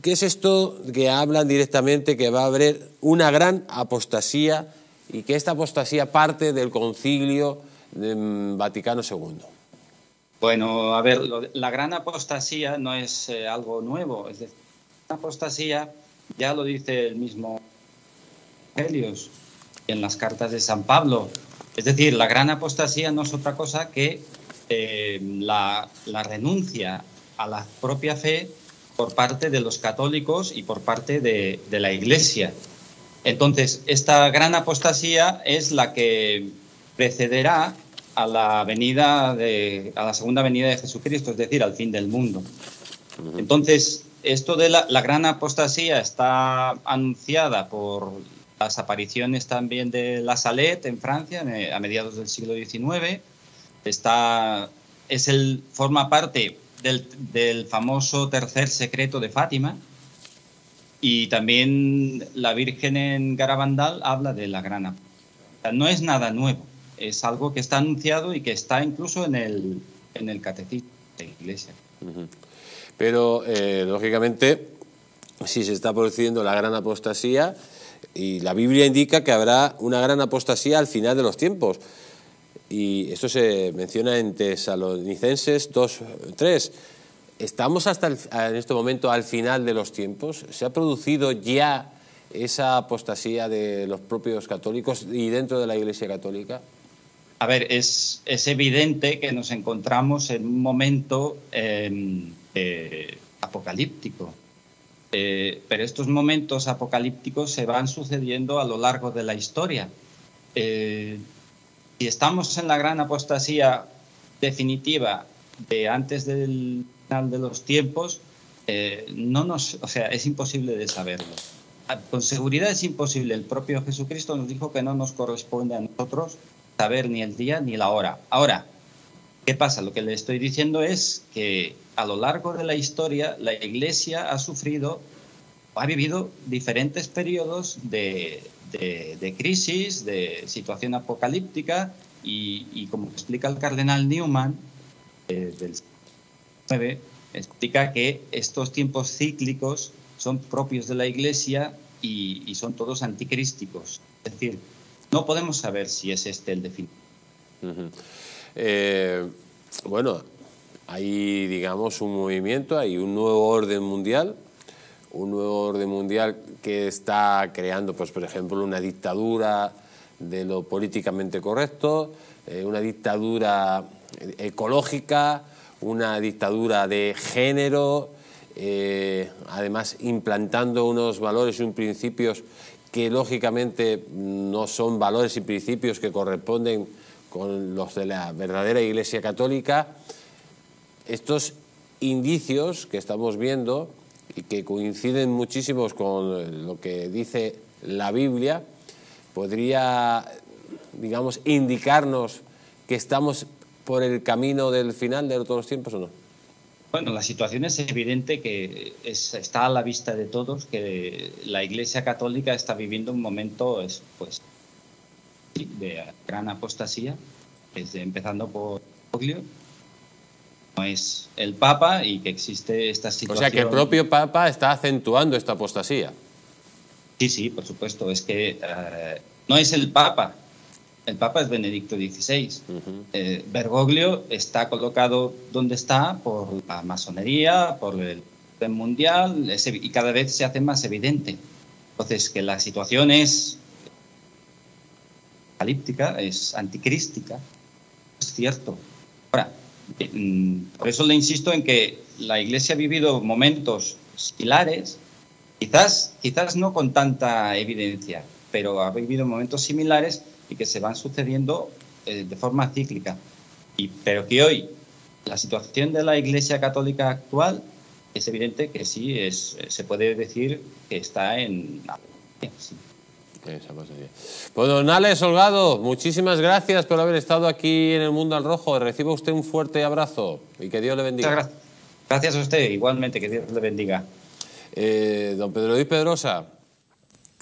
¿qué es esto que hablan directamente que va a haber una gran apostasía y que esta apostasía parte del concilio de mm, Vaticano II? Bueno, a ver, la gran apostasía no es eh, algo nuevo. Es decir, la apostasía ya lo dice el mismo Helios, en las cartas de San Pablo. Es decir, la gran apostasía no es otra cosa que eh, la, renuncia a la propia fe por parte de los católicos y por parte de, la Iglesia. Entonces, esta gran apostasía es la que precederá a la venida a la segunda venida de Jesucristo, es decir, al fin del mundo. Entonces, esto de la, la, gran apostasía está anunciada por las apariciones también de la Salette en Francia eh, a mediados del siglo XIX, Está, es el, forma parte del, del famoso tercer secreto de Fátima. Y también la Virgen en Garabandal habla de la gran No es nada nuevo, es algo que está anunciado y que está incluso en el, en el catecismo de la Iglesia. Pero, eh, lógicamente, si se está produciendo la gran apostasía, y la Biblia indica que habrá una gran apostasía al final de los tiempos y esto se menciona en Tesalonicenses 2, 3. ¿Estamos hasta en este momento al final de los tiempos? ¿Se ha producido ya esa apostasía de los propios católicos y dentro de la Iglesia Católica? A ver, es, evidente que nos encontramos en un momento em, eh, apocalíptico. Eh, pero estos momentos apocalípticos se van sucediendo a lo largo de la historia. Eh, si estamos en la gran apostasía definitiva de antes del final de los tiempos, eh, no nos, o sea, es imposible de saberlo. Ah, con seguridad es imposible. El propio Jesucristo nos dijo que no nos corresponde a nosotros saber ni el día ni la hora. Ahora, ¿qué pasa? Lo que le estoy diciendo es que a lo largo de la historia la Iglesia ha sufrido, ha vivido diferentes periodos de de, crisis, de situación apocalíptica y, como explica el cardenal Newman eh, del 9, explica que estos tiempos cíclicos son propios de la Iglesia y, son todos anticrísticos. Es decir, no podemos saber si es este el definitivo. Eh, bueno, hay, digamos, un movimiento, hay un nuevo orden mundial, un nuevo orden mundial que está creando, pues, por ejemplo, una dictadura de lo políticamente correcto, eh, una dictadura ecológica, una dictadura de género, eh, además implantando unos valores y unos principios que lógicamente no son valores y principios que corresponden con los de la verdadera Iglesia Católica, estos indicios que estamos viendo y que coinciden muchísimos con lo que dice la Biblia, podría, digamos, indicarnos que estamos por el camino del final de todos los tiempos o no? Bueno, la situación es evidente que está a la vista de todos, que la Iglesia Católica está viviendo un momento pues, de gran apostasía, empezando por es el Papa y que existe esta situación. O sea que el propio Papa está acentuando esta apostasía. Sí, sí, por supuesto. Es que eh, no es el Papa. El Papa es Benedicto XVI. Eh, Bergoglio está colocado donde está por la masonería, por el mundial, y cada vez se hace más evidente. Entonces, que la situación es apocalíptica, es anticrística, es cierto. Ahora, Mm, por eso le insisto en que la Iglesia ha vivido momentos similares, quizás, quizás no con tanta evidencia, pero ha vivido momentos similares y que se van sucediendo eh, de forma cíclica. Y, pero que hoy la situación de la Iglesia Católica actual es evidente que sí, es, eh, se puede decir que está en don Ale muchísimas gracias por haber estado aquí en el Mundo al Rojo. Reciba usted un fuerte abrazo y que Dios le bendiga. Gracias. a usted, igualmente, que Dios le bendiga. Eh, don Pedro Luis Pedrosa,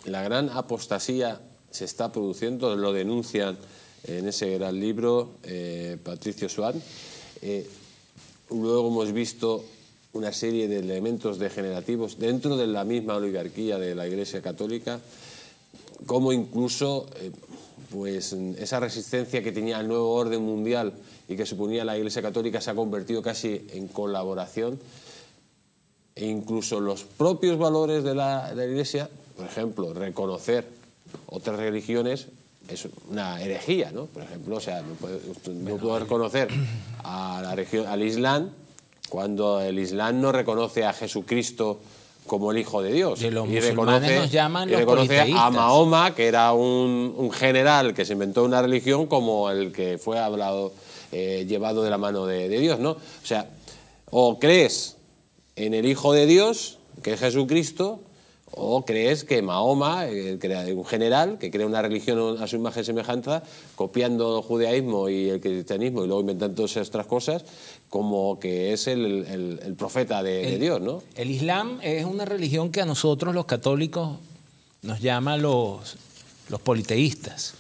la gran apostasía se está produciendo, lo denuncian en ese gran libro eh, Patricio Suárez. Eh, luego hemos visto una serie de elementos degenerativos dentro de la misma oligarquía de la Iglesia Católica cómo incluso eh, pues, esa resistencia que tenía el nuevo orden mundial y que suponía la Iglesia Católica se ha convertido casi en colaboración e incluso los propios valores de la, Iglesia, por ejemplo, reconocer otras religiones es una herejía, ¿no? Por ejemplo, no puedo, reconocer a la al Islam cuando el Islam no reconoce a Jesucristo como el hijo de Dios. y reconoce, a Mahoma, que era un, general que se inventó una religión, como el que fue hablado, eh, llevado de la mano de, Dios. ¿no? O sea, o crees en el Hijo de Dios, que es Jesucristo, ¿O crees que Mahoma, eh, un general que crea una religión a su imagen y semejanza, copiando el judaísmo y el cristianismo y luego inventando esas otras cosas, como que es el, profeta de, Dios, ¿no? El Islam es una religión que a nosotros los católicos nos llama los, politeístas,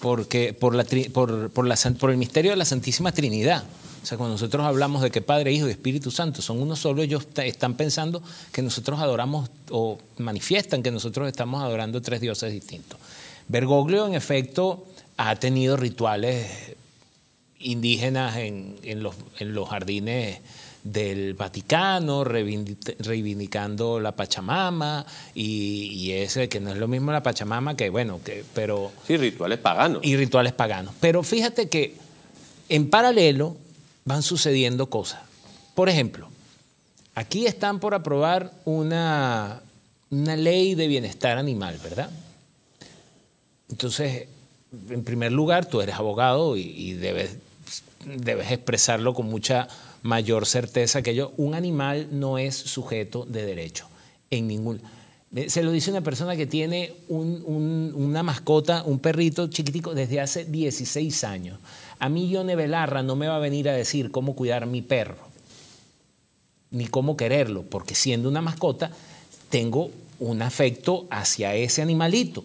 porque por el misterio de la Santísima Trinidad. O sea, cuando nosotros hablamos de que Padre, Hijo y Espíritu Santo son uno solo, ellos están pensando que nosotros adoramos o manifiestan que nosotros estamos adorando tres dioses distintos. Bergoglio, en efecto, ha tenido rituales indígenas en, los, jardines del Vaticano, reivindicando la Pachamama, y, y ese que no es lo mismo la Pachamama que, bueno, que, pero... Sí, rituales paganos. Y rituales paganos. Pero fíjate que en paralelo van sucediendo cosas. Por ejemplo, aquí están por aprobar una, una ley de bienestar animal, ¿verdad? Entonces, en primer lugar, tú eres abogado y, debes, debes expresarlo con mucha mayor certeza que yo. Un animal no es sujeto de derecho en ningún... Eh, se lo dice una persona que tiene un, una mascota, un perrito chiquitico, desde hace 16 años. A mí Yone Belarra no me va a venir a decir cómo cuidar mi perro, ni cómo quererlo, porque siendo una mascota, tengo un afecto hacia ese animalito.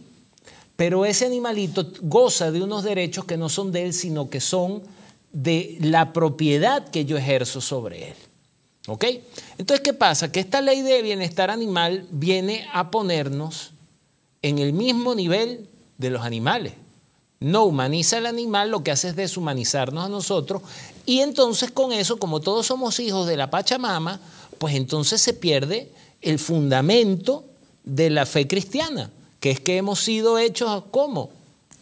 Pero ese animalito goza de unos derechos que no son de él, sino que son de la propiedad que yo ejerzo sobre él. ¿Ok? Entonces, ¿qué pasa? Que esta ley de bienestar animal viene a ponernos en el mismo nivel de los animales no humaniza al animal, lo que hace es deshumanizarnos a nosotros. Y entonces con eso, como todos somos hijos de la Pachamama, pues entonces se pierde el fundamento de la fe cristiana, que es que hemos sido hechos como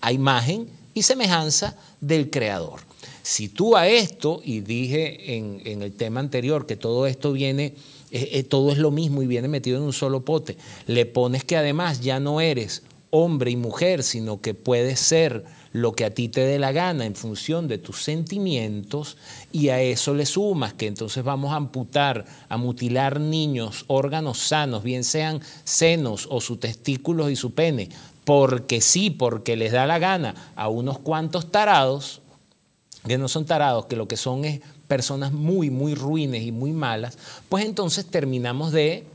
a imagen y semejanza del Creador. Si tú a esto, y dije en, el tema anterior que todo esto viene, eh, eh, todo es lo mismo y viene metido en un solo pote, le pones que además ya no eres hombre y mujer, sino que puede ser lo que a ti te dé la gana en función de tus sentimientos y a eso le sumas que entonces vamos a amputar, a mutilar niños, órganos sanos, bien sean senos o sus testículos y su pene, porque sí, porque les da la gana a unos cuantos tarados, que no son tarados, que lo que son es personas muy, muy ruines y muy malas, pues entonces terminamos de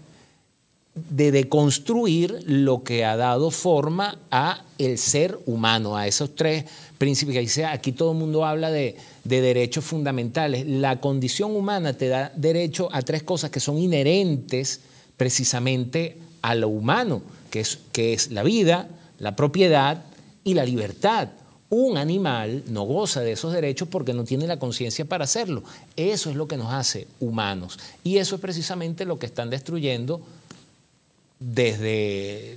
de deconstruir lo que ha dado forma a el ser humano, a esos tres principios. que aquí todo el mundo habla de, derechos fundamentales. La condición humana te da derecho a tres cosas que son inherentes precisamente a lo humano, que es, que es la vida, la propiedad y la libertad. Un animal no goza de esos derechos porque no tiene la conciencia para hacerlo. Eso es lo que nos hace humanos. Y eso es precisamente lo que están destruyendo desde,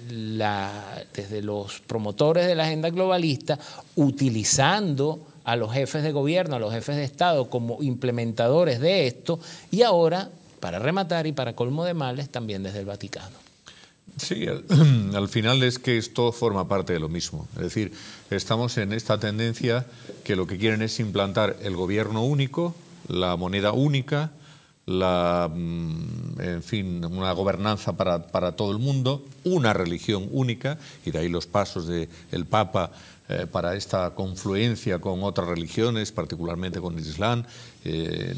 los promotores de la agenda globalista, utilizando a los jefes de gobierno, a los jefes de Estado como implementadores de esto, y ahora, para rematar y para colmo de males, también desde el Vaticano. Sí, al final es que esto forma parte de lo mismo. Es decir, estamos en esta tendencia que lo que quieren es implantar el gobierno único, la moneda única, la, mm, en fin, una gobernanza para, todo el mundo, una religión única, y de ahí los pasos del el Papa eh, para esta confluencia con otras religiones, particularmente con el Islam, eh,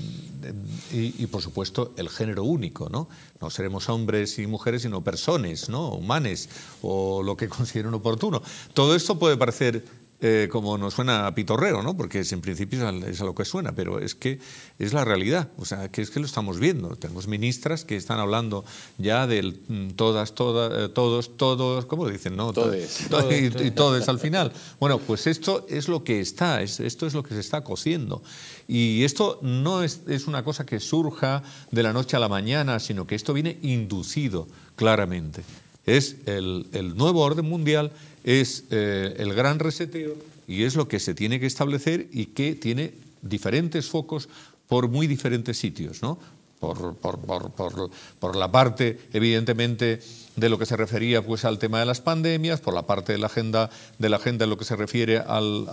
y, por supuesto el género único, ¿no? No seremos hombres y mujeres, sino personas, ¿no? Humanes, o lo que consideren oportuno. Todo esto puede parecer eh, como nos suena a pitorreo, ¿no? Porque es, en principio es a, lo que suena, pero es que es la realidad, o sea, que es que lo estamos viendo. Tenemos ministras que están hablando ya del mm, todas, todas, eh, todos, todos, ¿cómo dicen? No, todes. y, todos al final. Bueno, pues esto es lo que está, es, esto es lo que se está cociendo. Y esto no es una cosa que surja de la noche a la mañana, sino que esto viene inducido claramente. Es el, nuevo orden mundial, es eh, el gran reseteo y es lo que se tiene que establecer y que tiene diferentes focos por muy diferentes sitios, ¿no? Por, por, la parte, evidentemente, de lo que se refería pues, al tema de las pandemias, por la parte de la agenda, de la agenda en lo que se refiere al,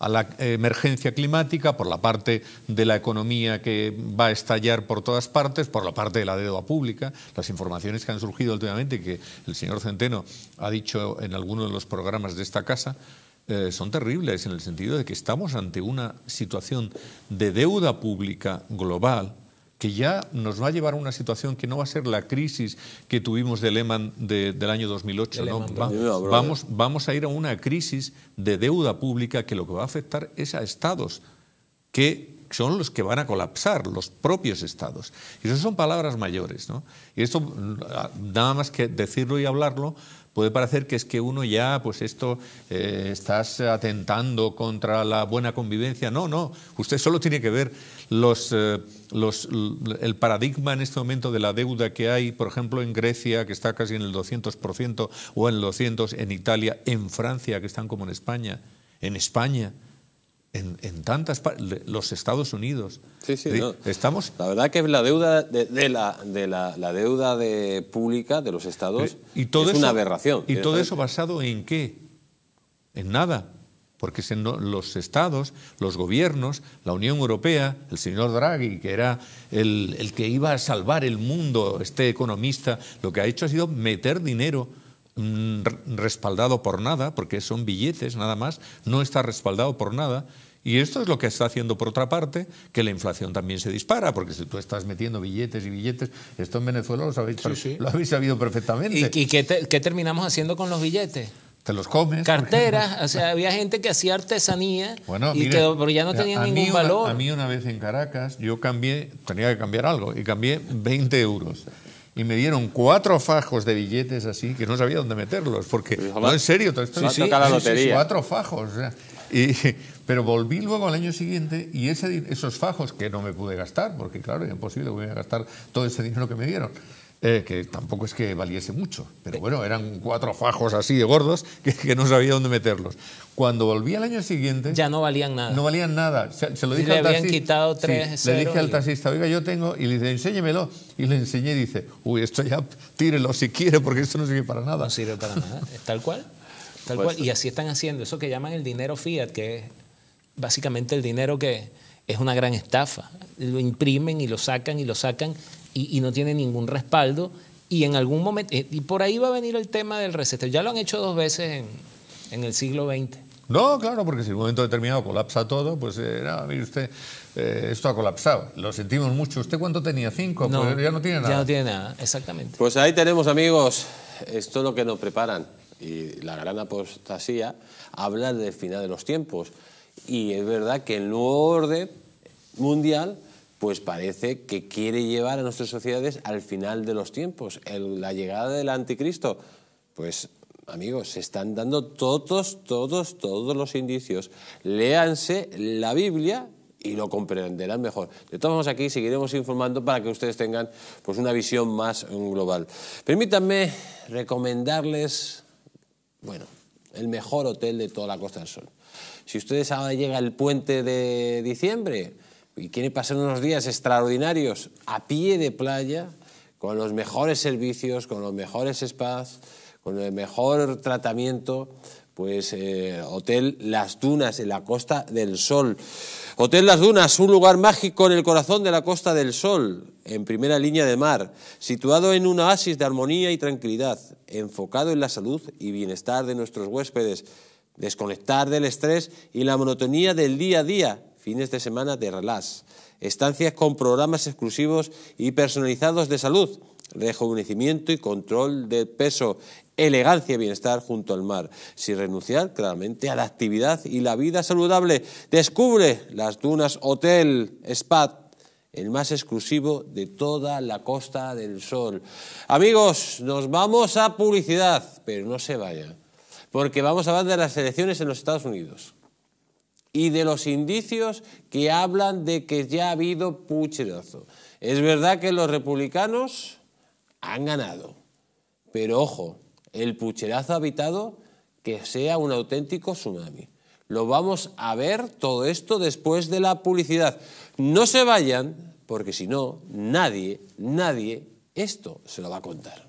a la emergencia climática, por la parte de la economía que va a estallar por todas partes, por la parte de la deuda pública, las informaciones que han surgido últimamente y que el señor Centeno ha dicho en alguno de los programas de esta casa, eh, son terribles en el sentido de que estamos ante una situación de deuda pública global que ya nos va a llevar a una situación que no va a ser la crisis que tuvimos de Lehman del año 2008. vamos, vamos a ir a una crisis de deuda pública que lo que va a afectar es a estados que son los que van a colapsar, los propios estados. Y eso son palabras mayores. ¿no? Y esto, mm, ah, nada más que decirlo y hablarlo, puede parecer que es que uno ya, pues esto, eh, estás atentando contra la buena convivencia. No, no, usted solo tiene que ver los, eh, el paradigma en este momento de la deuda que hay, por ejemplo, en Grecia, que está casi en el 200%, o en el 200%, en Italia, en Francia, que están como en España, en España en, tantas tantas los Estados Unidos. Sí, sí, estamos. La verdad que la deuda de, la, de la, la, deuda de pública de los estados y todo es una aberración. Y todo eso basado en qué? En nada. Porque los estados, los gobiernos, la Unión Europea, el señor Draghi, que era el que iba a salvar el mundo, este economista, lo que ha hecho ha sido meter dinero Mm, respaldado por nada, porque son billetes nada más, no está respaldado por nada. Y esto es lo que está haciendo, por otra parte, que la inflación también se dispara, porque si tú estás metiendo billetes y billetes, esto en Venezuela lo, sabéis, habéis sabido perfectamente. ¿Y, qué, terminamos haciendo con los billetes? te los comes. Carteras, o sea, había gente que hacía artesanía, bueno, y pero ya no tenían ningún valor. a mí una vez en Caracas, yo cambié, tenía que cambiar algo, y cambié 20 euros y me dieron cuatro fajos de billetes así que no sabía dónde meterlos, porque pues, no en serio, todo esto cuatro fajos. pero volví luego al año siguiente y esos fajos que no me pude gastar, porque claro, era imposible que a gastar todo ese dinero que me dieron. Eh, que tampoco es que valiese mucho, pero eh. bueno, eran cuatro fajos así de gordos que, que, no sabía dónde meterlos. Cuando volví al año siguiente... Ya no valían nada. No valían nada. Se, lo dije le al habían quitado tres Le dije al taxista, oiga, yo tengo... Y le dice, enséñemelo. Y le enseñé y dice, uy, esto ya tírelo si quiere porque esto no sirve para nada. No sirve para nada. Tal cual. Tal pues cual. Y así están haciendo. Eso que llaman el dinero fiat, que es básicamente el dinero que es una gran estafa. Lo imprimen y lo sacan y lo sacan y, no tiene ningún respaldo. Y en algún momento, eh, y por ahí va a venir el tema del reset Ya lo han hecho dos veces en, en el siglo XX. No, claro, porque si en un momento determinado colapsa todo, pues eh, nada, mire usted, eh, esto ha colapsado. Lo sentimos mucho. ¿Usted cuánto tenía? ¿Cinco? No, pues ya no tiene nada. Ya no tiene nada, exactamente. Pues ahí tenemos, amigos, esto es lo que nos preparan. Y la gran apostasía habla del final de los tiempos. Y es verdad que el nuevo orden mundial pues parece que quiere llevar a nuestras sociedades al final de los tiempos, la llegada del anticristo. Pues amigos, se están dando todos, todos, todos los indicios. Léanse la Biblia y lo comprenderán mejor. De todos modos, aquí seguiremos informando para que ustedes tengan pues, una visión más mm, global. Permítanme recomendarles, bueno, el mejor hotel de toda la Costa del Sol. Si ustedes ahora llega el puente de diciembre, y quiere pasar unos días extraordinarios a pie de playa, con los mejores servicios, con los mejores spas, con el mejor tratamiento, pues eh, Hotel Las Dunas en la Costa del Sol. Hotel Las Dunas, un lugar mágico en el corazón de la Costa del Sol, en primera línea de mar, situado en un oasis de armonía y tranquilidad, enfocado en la salud y bienestar de nuestros huéspedes, desconectar del estrés y la monotonía del día a día fines de semana de relax, estancias con programas exclusivos y personalizados de salud, rejuvenecimiento y control del peso, elegancia y bienestar junto al mar, sin renunciar claramente a la actividad y la vida saludable. Descubre las dunas Hotel Spa el más exclusivo de toda la Costa del Sol. Amigos, nos vamos a publicidad, pero no se vayan, porque vamos a hablar de las elecciones en los Estados Unidos y de los indicios que hablan de que ya ha habido pucherazo. Es verdad que los republicanos han ganado, pero ojo, el pucherazo ha habitado que sea un auténtico tsunami. Lo vamos a ver todo esto después de la publicidad. No se vayan, porque si no, nadie, nadie esto se lo va a contar.